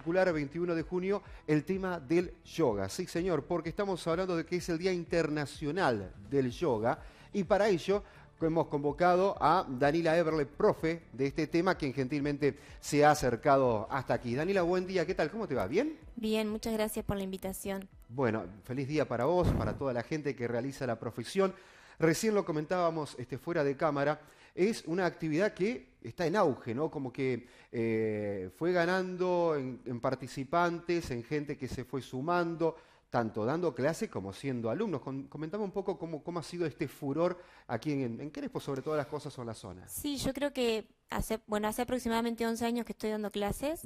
particular, 21 de junio, el tema del yoga. Sí, señor, porque estamos hablando de que es el Día Internacional del Yoga y para ello hemos convocado a Danila Everle, profe de este tema, quien gentilmente se ha acercado hasta aquí. Danila, buen día, ¿qué tal? ¿Cómo te va? ¿Bien? Bien, muchas gracias por la invitación. Bueno, feliz día para vos, para toda la gente que realiza la profesión. Recién lo comentábamos este, fuera de cámara es una actividad que está en auge, ¿no? Como que eh, fue ganando en, participantes, en gente que se fue sumando tanto dando clases como siendo alumnos. Comentame un poco cómo, ha sido este furor aquí en, en Crespo, sobre todas las cosas o las la zona. Sí, yo creo que hace, bueno, hace aproximadamente 11 años que estoy dando clases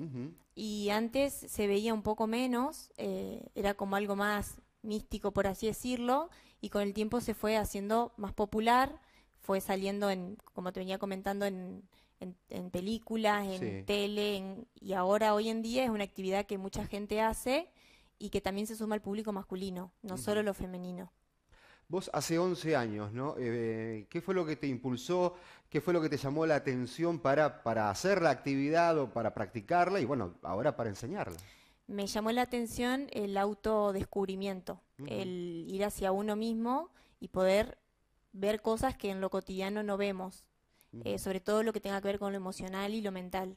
y antes se veía un poco menos, eh, era como algo más místico, por así decirlo, y con el tiempo se fue haciendo más popular fue saliendo, en, como te venía comentando, en, películas, en tele, y ahora hoy en día es una actividad que mucha gente hace y que también se suma al público masculino, no solo lo femenino. Vos hace 11 años, ¿no? Eh, ¿Qué fue lo que te impulsó? ¿Qué fue lo que te llamó la atención para, para hacer la actividad o para practicarla y bueno, ahora para enseñarla? Me llamó la atención el autodescubrimiento, el ir hacia uno mismo y poder ver cosas que en lo cotidiano no vemos, eh, sobre todo lo que tenga que ver con lo emocional y lo mental.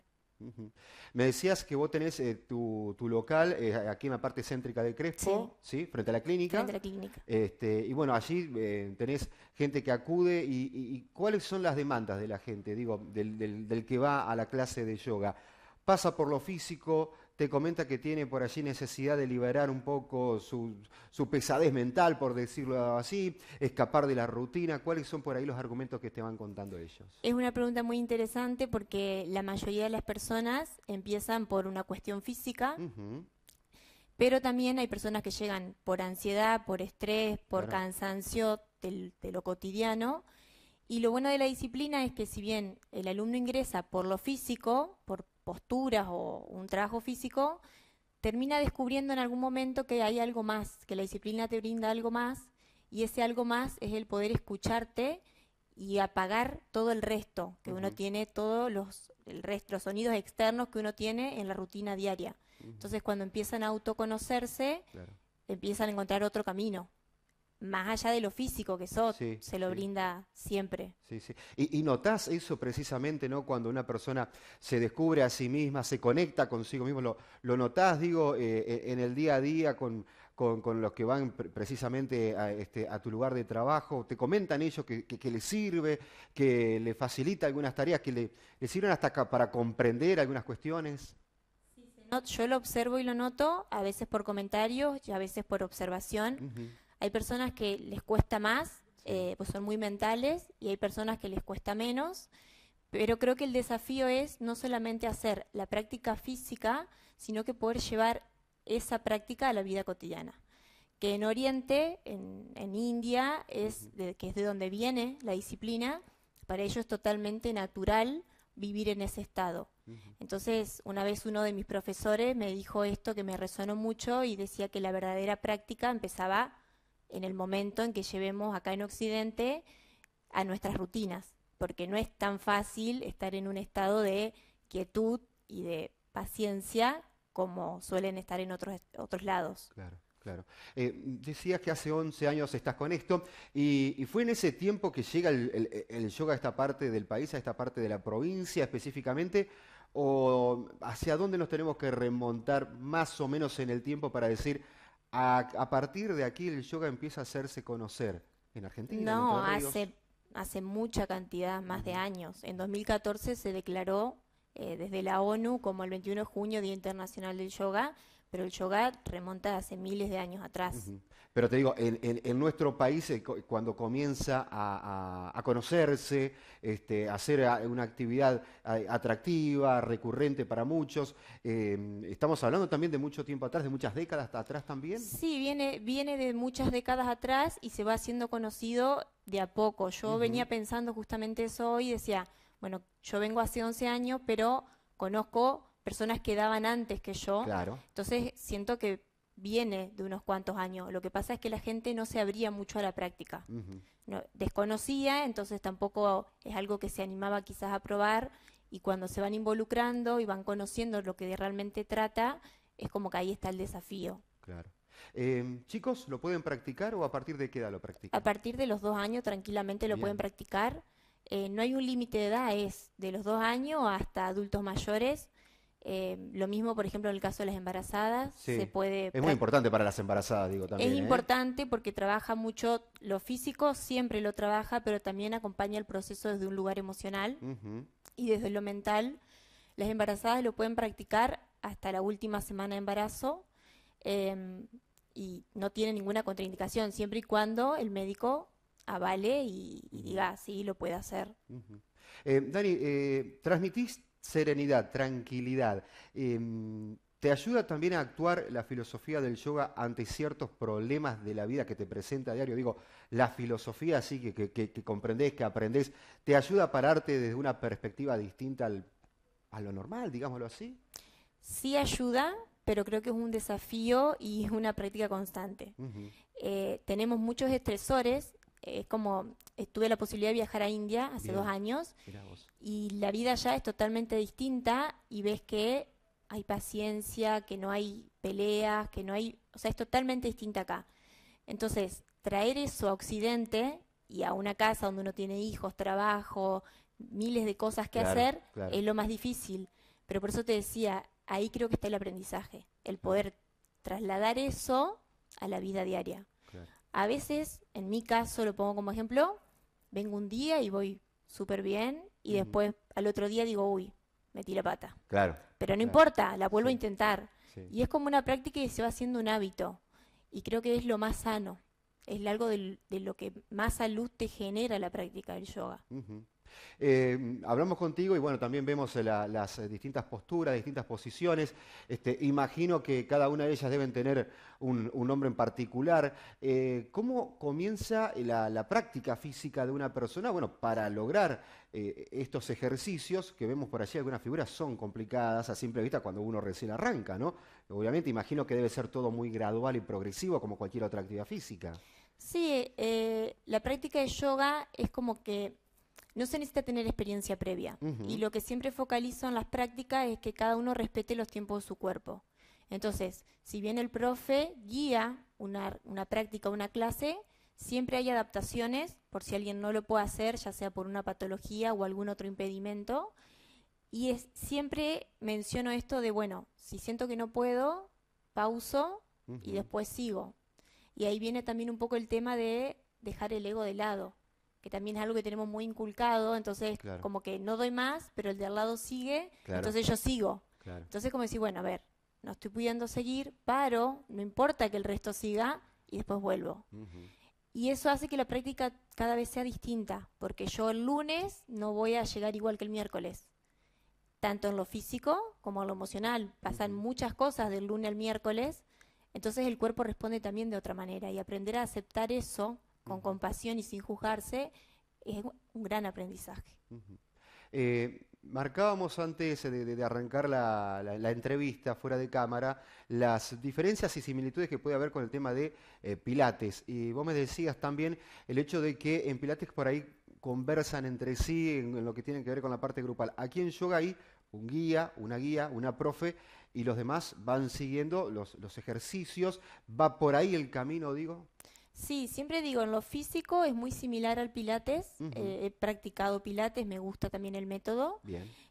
Me decías que vos tenés eh, tu, local eh, aquí en la parte céntrica de Crespo, sí. frente a la clínica. Frente a la clínica. Este, y bueno, allí tenés gente que acude y, cuáles son las demandas de la gente, digo, del, que va a la clase de yoga. Pasa por lo físico, te comenta que tiene por allí necesidad de liberar un poco su, pesadez mental, por decirlo así, escapar de la rutina. ¿Cuáles son por ahí los argumentos que te van contando ellos? Es una pregunta muy interesante porque la mayoría de las personas empiezan por una cuestión física, pero también hay personas que llegan por ansiedad, por estrés, por cansancio de, lo cotidiano. Y lo bueno de la disciplina es que si bien el alumno ingresa por lo físico, por posturas o un trabajo físico, termina descubriendo en algún momento que hay algo más, que la disciplina te brinda algo más y ese algo más es el poder escucharte y apagar todo el resto que uno tiene, todos los, el resto, sonidos externos que uno tiene en la rutina diaria. Entonces cuando empiezan a autoconocerse, empiezan a encontrar otro camino más allá de lo físico que sos, se lo brinda siempre. Sí, sí. Y, y, notás eso precisamente, ¿no? Cuando una persona se descubre a sí misma, se conecta consigo mismo, lo, lo notás, digo, eh, eh, en el día a día con, los que van precisamente este, a, tu lugar de trabajo, te comentan ellos que, que, les sirve, que le facilita algunas tareas, que le, sirven hasta para comprender algunas cuestiones. yo lo observo y lo noto, a veces por comentarios y a veces por observación. Hay personas que les cuesta más, eh, pues son muy mentales, y hay personas que les cuesta menos, pero creo que el desafío es no solamente hacer la práctica física, sino que poder llevar esa práctica a la vida cotidiana. Que en Oriente, en, India, es que es de donde viene la disciplina, para ellos es totalmente natural vivir en ese estado. Entonces, una vez uno de mis profesores me dijo esto que me resonó mucho y decía que la verdadera práctica empezaba en el momento en que llevemos acá en Occidente a nuestras rutinas, porque no es tan fácil estar en un estado de quietud y de paciencia como suelen estar en otros, otros lados. Claro. Claro. Eh, decías que hace 11 años estás con esto y, fue en ese tiempo que llega el, yoga a esta parte del país, a esta parte de la provincia específicamente, o hacia dónde nos tenemos que remontar más o menos en el tiempo para decir, a, partir de aquí el yoga empieza a hacerse conocer en Argentina. No, hace, mucha cantidad, más de años. En 2014 se declaró eh, desde la ONU como el 21 de junio Día Internacional del Yoga, pero el yoga remonta hace miles de años atrás. Pero te digo, en, nuestro país, eh, cuando comienza a, conocerse, este, hacer una actividad atractiva, recurrente para muchos, em, estamos hablando también de mucho tiempo atrás, de muchas décadas atrás también. Sí, viene, viene de muchas décadas atrás y se va haciendo conocido de a poco. Yo venía pensando justamente eso hoy y decía, bueno, yo vengo hace 11 años, pero conozco personas que daban antes que yo. Claro. Entonces siento que viene de unos cuantos años. Lo que pasa es que la gente no se abría mucho a la práctica. desconocía, entonces tampoco es algo que se animaba quizás a probar y cuando se van involucrando y van conociendo lo que realmente trata, es como que ahí está el desafío. Claro. Eh, ¿Chicos lo pueden practicar o a partir de qué edad lo practican? A partir de los dos años tranquilamente lo pueden practicar. Eh, no hay un límite de edad, es de los dos años hasta adultos mayores Em, lo mismo, por ejemplo, en el caso de las embarazadas, se puede... Es muy importante para las embarazadas, digo, también. Es ¿eh? importante porque trabaja mucho lo físico, siempre lo trabaja, pero también acompaña el proceso desde un lugar emocional y desde lo mental. Las embarazadas lo pueden practicar hasta la última semana de embarazo em, y no tiene ninguna contraindicación, siempre y cuando el médico avale y, diga, ah, sí, lo puede hacer. Eh, Dani, eh, transmitiste serenidad, tranquilidad. Em, ¿Te ayuda también a actuar la filosofía del yoga ante ciertos problemas de la vida que te presenta a diario? Digo, la filosofía así que, que, que, comprendés, que aprendés, ¿te ayuda a pararte desde una perspectiva distinta al, a lo normal, digámoslo así? Sí ayuda, pero creo que es un desafío y es una práctica constante. Eh, tenemos muchos estresores es como estuve la posibilidad de viajar a India hace dos años y la vida allá es totalmente distinta y ves que hay paciencia, que no hay peleas, que no hay, o sea, es totalmente distinta acá. Entonces, traer eso a Occidente y a una casa donde uno tiene hijos, trabajo, miles de cosas que hacer, es lo más difícil. Pero por eso te decía, ahí creo que está el aprendizaje, el poder trasladar eso a la vida diaria. A veces, en mi caso, lo pongo como ejemplo, vengo un día y voy súper bien y después al otro día digo, uy, metí la pata. Claro. Pero no importa, la vuelvo a intentar. Y es como una práctica que se va haciendo un hábito. Y creo que es lo más sano. Es algo de, lo que más salud te genera la práctica del yoga. Eh, hablamos contigo y bueno, también vemos eh, las eh, distintas posturas, distintas posiciones. Este, imagino que cada una de ellas deben tener un, nombre en particular. ¿Cómo comienza la, práctica física de una persona? Bueno, para lograr estos ejercicios, que vemos por allí algunas figuras son complicadas a simple vista cuando uno recién arranca, ¿no? Obviamente imagino que debe ser todo muy gradual y progresivo como cualquier otra actividad física. Sí, la práctica de yoga es como que no se necesita tener experiencia previa. Y lo que siempre focalizo en las prácticas es que cada uno respete los tiempos de su cuerpo. Entonces, si bien el profe guía una, una práctica, una clase, siempre hay adaptaciones por si alguien no lo puede hacer, ya sea por una patología o algún otro impedimento. Y siempre menciono esto de, bueno, si siento que no puedo, pauso y después sigo. Y ahí viene también un poco el tema de dejar el ego de lado que también es algo que tenemos muy inculcado, entonces como que no doy más, pero el de al lado sigue, entonces yo sigo. Entonces como decir, bueno, a ver, no estoy pudiendo seguir, paro, no importa que el resto siga y después vuelvo. Y eso hace que la práctica cada vez sea distinta, porque yo el lunes no voy a llegar igual que el miércoles, tanto en lo físico como en lo emocional. Pasan muchas cosas del lunes al miércoles, entonces el cuerpo responde también de otra manera y aprender a aceptar eso con compasión y sin juzgarse, es un gran aprendizaje. Eh, marcábamos antes de, arrancar la, entrevista fuera de cámara las diferencias y similitudes que puede haber con el tema de eh, Pilates. Y vos me decías también el hecho de que en Pilates por ahí conversan entre sí en, lo que tiene que ver con la parte grupal. Aquí en yoga hay un guía, una guía, una profe, y los demás van siguiendo los ejercicios. ¿Va por ahí el camino, digo? Sí, siempre digo, en lo físico es muy similar al Pilates. Eh, he practicado Pilates, me gusta también el método.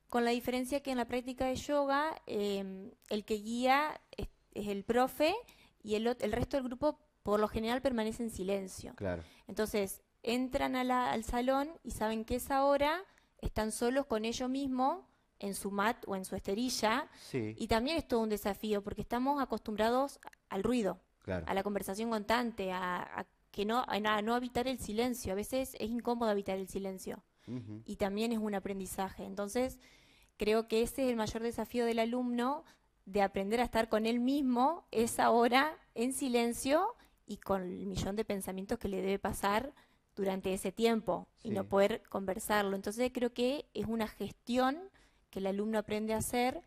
Con la diferencia que en la práctica de yoga, em, el que guía es, el profe y el, el resto del grupo, por lo general, permanece en silencio. Claro. Entonces, entran al salón y saben que es ahora, están solos con ellos mismos en su mat o en su esterilla. Y también es todo un desafío porque estamos acostumbrados al ruido a la conversación constante, a, que no, a no habitar el silencio. A veces es incómodo habitar el silencio y también es un aprendizaje. Entonces, creo que ese es el mayor desafío del alumno de aprender a estar con él mismo esa hora en silencio y con el millón de pensamientos que le debe pasar durante ese tiempo y no poder conversarlo. Entonces creo que es una gestión que el alumno aprende a hacer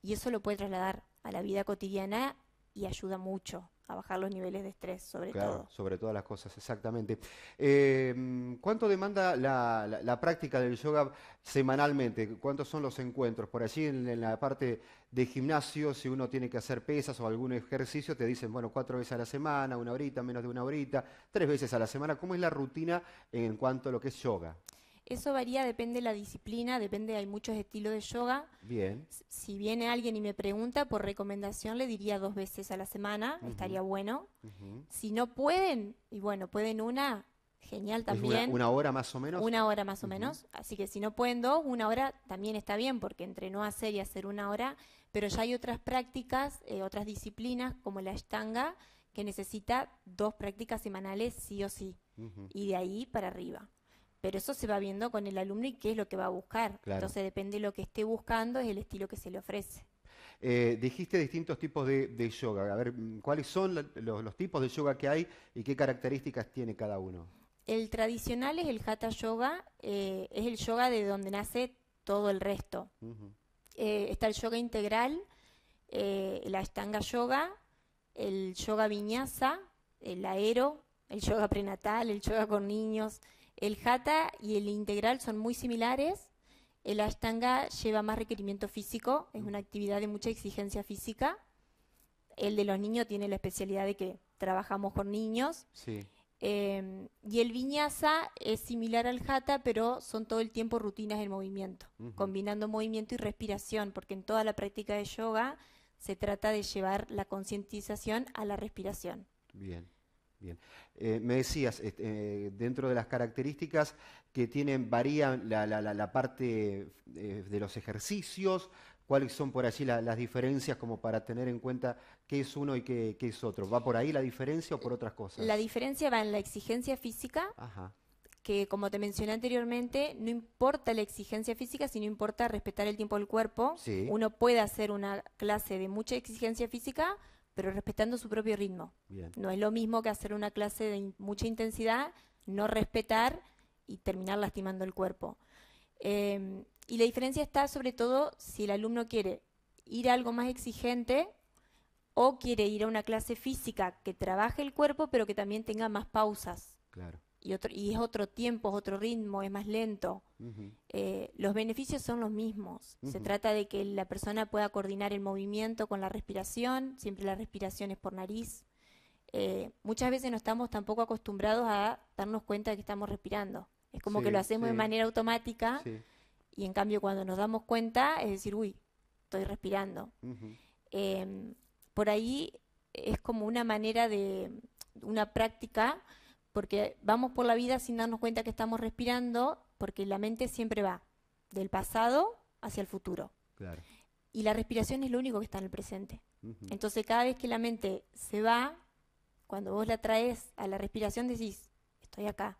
y eso lo puede trasladar a la vida cotidiana y ayuda mucho a bajar los niveles de estrés, sobre claro, todo. Sobre todas las cosas, exactamente. Em, ¿Cuánto demanda la, práctica del yoga semanalmente? ¿Cuántos son los encuentros? Por allí en, en, la parte de gimnasio, si uno tiene que hacer pesas o algún ejercicio, te dicen, bueno, cuatro veces a la semana, una horita, menos de una horita, tres veces a la semana. ¿Cómo es la rutina en cuanto a lo que es yoga? Eso varía, depende de la disciplina, depende, hay muchos estilos de yoga. Bien. Si viene alguien y me pregunta, por recomendación le diría dos veces a la semana, estaría bueno. Si no pueden, y bueno, pueden una, genial también. Una, hora más o menos? Una hora más o menos. Así que si no pueden dos, una hora también está bien, porque entre no hacer y hacer una hora, pero ya hay otras prácticas, eh, otras disciplinas, como la estanga, que necesita dos prácticas semanales sí o sí. Y de ahí para arriba pero eso se va viendo con el alumno y qué es lo que va a buscar. Entonces depende de lo que esté buscando, es el estilo que se le ofrece. Eh, dijiste distintos tipos de, yoga. A ver, mm, ¿cuáles son los, tipos de yoga que hay y qué características tiene cada uno? El tradicional es el Hatha Yoga, eh, es el yoga de donde nace todo el resto. Eh, está el yoga integral, la Ashtanga Yoga, el yoga viñasa, el aero, el yoga prenatal, el yoga con niños, el jata y el integral son muy similares. El ashtanga lleva más requerimiento físico, es una actividad de mucha exigencia física. El de los niños tiene la especialidad de que trabajamos con niños. Sí. Em, y el viñasa es similar al jata, pero son todo el tiempo rutinas en movimiento, combinando movimiento y respiración, porque en toda la práctica de yoga se trata de llevar la concientización a la respiración. Bien. Bien. Eh, me decías, este, eh, dentro de las características que tienen, varía la, parte eh, de los ejercicios, cuáles son por allí las diferencias como para tener en cuenta qué es uno y qué, es otro. ¿Va por ahí la diferencia o por otras cosas? La diferencia va en la exigencia física, que como te mencioné anteriormente, no importa la exigencia física, sino importa respetar el tiempo del cuerpo. Uno puede hacer una clase de mucha exigencia física pero respetando su propio ritmo. No es lo mismo que hacer una clase de mucha intensidad, no respetar y terminar lastimando el cuerpo. Em, y la diferencia está sobre todo si el alumno quiere ir a algo más exigente o quiere ir a una clase física que trabaje el cuerpo, pero que también tenga más pausas. Claro y, otro, y es otro tiempo, es otro ritmo, es más lento. Eh, los beneficios son los mismos. Se trata de que la persona pueda coordinar el movimiento con la respiración, siempre la respiración es por nariz. Eh, muchas veces no estamos tampoco acostumbrados a darnos cuenta de que estamos respirando. Es como que lo hacemos de manera automática y en cambio cuando nos damos cuenta es decir, uy, estoy respirando. Em, por ahí es como una manera de una práctica porque vamos por la vida sin darnos cuenta que estamos respirando, porque la mente siempre va del pasado hacia el futuro. Y la respiración es lo único que está en el presente. Entonces, cada vez que la mente se va, cuando vos la traes a la respiración, decís, estoy acá.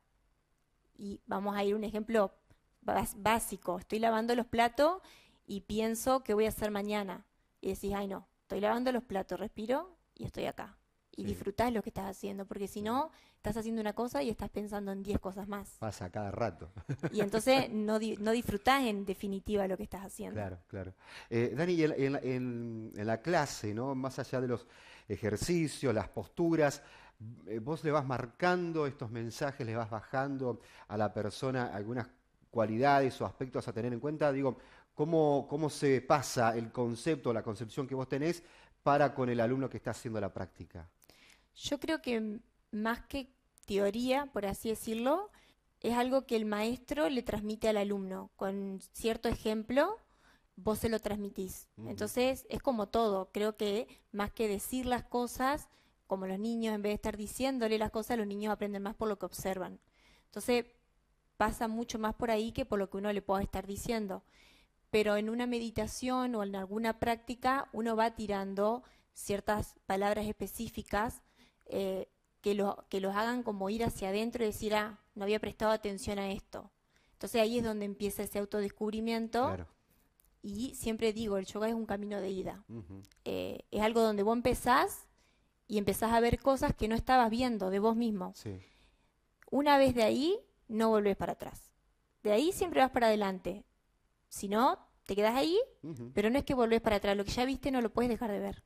Y vamos a ir un ejemplo básico. Estoy lavando los platos y pienso que voy a hacer mañana. Y decís, ay no, estoy lavando los platos, respiro y estoy acá y sí. lo que estás haciendo, porque si no, estás haciendo una cosa y estás pensando en 10 cosas más. Pasa cada rato. Y entonces no, di en definitiva lo que estás haciendo. Claro, claro. Eh, Dani, en, la clase, ¿no? más allá de los ejercicios, las posturas, eh, vos le vas marcando estos mensajes, le vas bajando a la persona algunas cualidades o aspectos a tener en cuenta, digo, ¿cómo, cómo se pasa el concepto, la concepción que vos tenés para con el alumno que está haciendo la práctica? Yo creo que más que teoría, por así decirlo, es algo que el maestro le transmite al alumno. Con cierto ejemplo, vos se lo transmitís. Entonces, es como todo. Creo que más que decir las cosas, como los niños, en vez de estar diciéndole las cosas, los niños aprenden más por lo que observan. Entonces, pasa mucho más por ahí que por lo que uno le pueda estar diciendo. Pero en una meditación o en alguna práctica, uno va tirando ciertas palabras específicas eh, que, lo, que los hagan como ir hacia adentro y decir, ah, no había prestado atención a esto. Entonces ahí es donde empieza ese autodescubrimiento. Y siempre digo, el yoga es un camino de ida. Eh, es algo donde vos empezás y empezás a ver cosas que no estabas viendo de vos mismo. Una vez de ahí, no volvés para atrás. De ahí siempre vas para adelante. Si no, te quedas ahí, pero no es que volvés para atrás. Lo que ya viste no lo puedes dejar de ver.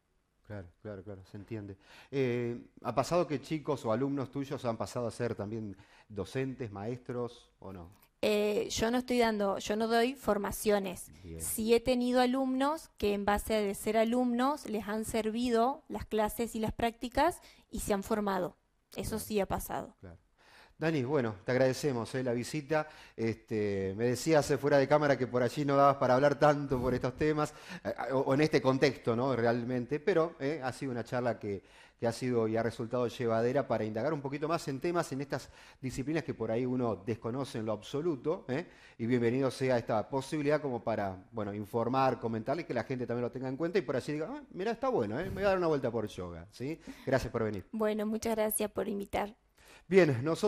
Claro, claro, claro, se entiende. Eh, ¿Ha pasado que chicos o alumnos tuyos han pasado a ser también docentes, maestros o no? Eh, yo no estoy dando, yo no doy formaciones. Si Sí he tenido alumnos que en base a de ser alumnos les han servido las clases y las prácticas y se han formado. Eso sí ha pasado. Claro. Dani, bueno, te agradecemos eh, la visita. Este, me decías eh, fuera de cámara que por allí no dabas para hablar tanto por estos temas, eh, o, en este contexto, ¿no? Realmente, pero ha sido una charla que, ha sido y ha resultado llevadera para indagar un poquito más en temas, en estas disciplinas que por ahí uno desconoce en lo absoluto, y bienvenido sea esta posibilidad como para, bueno, informar, comentarle, que la gente también lo tenga en cuenta y por allí diga, ah, mira, está bueno, me voy a dar una vuelta por yoga, ¿sí? Gracias por venir. Bueno, muchas gracias por invitar. Bien, nosotros...